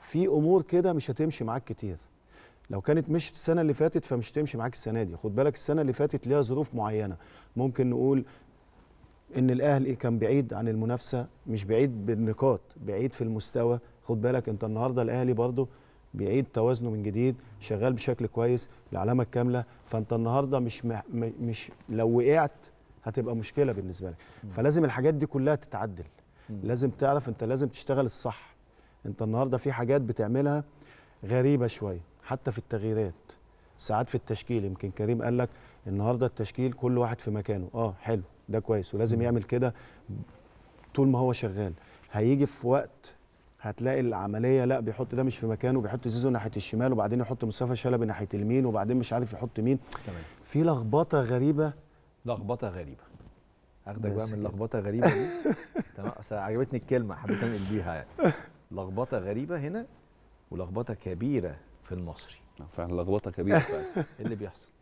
في امور كده مش هتمشي معاك كتير لو كانت مشت السنه اللي فاتت فمش هتمشي معاك السنه دي خد بالك السنه اللي فاتت ليها ظروف معينه ممكن نقول ان الاهلي كان بعيد عن المنافسه مش بعيد بالنقاط بعيد في المستوى خد بالك انت النهارده الاهلي برضه بيعيد توازنه من جديد شغال بشكل كويس العلامه الكامله فانت النهارده مش مش لو وقعت هتبقى مشكله بالنسبه لك فلازم الحاجات دي كلها تتعدل لازم تعرف انت لازم تشتغل الصح انت النهارده في حاجات بتعملها غريبه شويه حتى في التغييرات ساعات في التشكيل يمكن كريم قال لك النهارده التشكيل كل واحد في مكانه اه حلو ده كويس ولازم يعمل كده طول ما هو شغال هيجي في وقت هتلاقي العمليه لا بيحط ده مش في مكانه بيحط زيزو ناحيه الشمال وبعدين يحط مصطفى شلبي ناحيه اليمين وبعدين مش عارف يحط مين تمام في لخبطه غريبه لخبطه غريبه اخدك بقى من لخبطه غريبه دي تمام عجبتني الكلمه حبيت انقل بيها يعني لخبطه غريبه هنا ولخبطه كبيره في المصري فعلا لخبطه كبيره فعلا إيه اللي بيحصل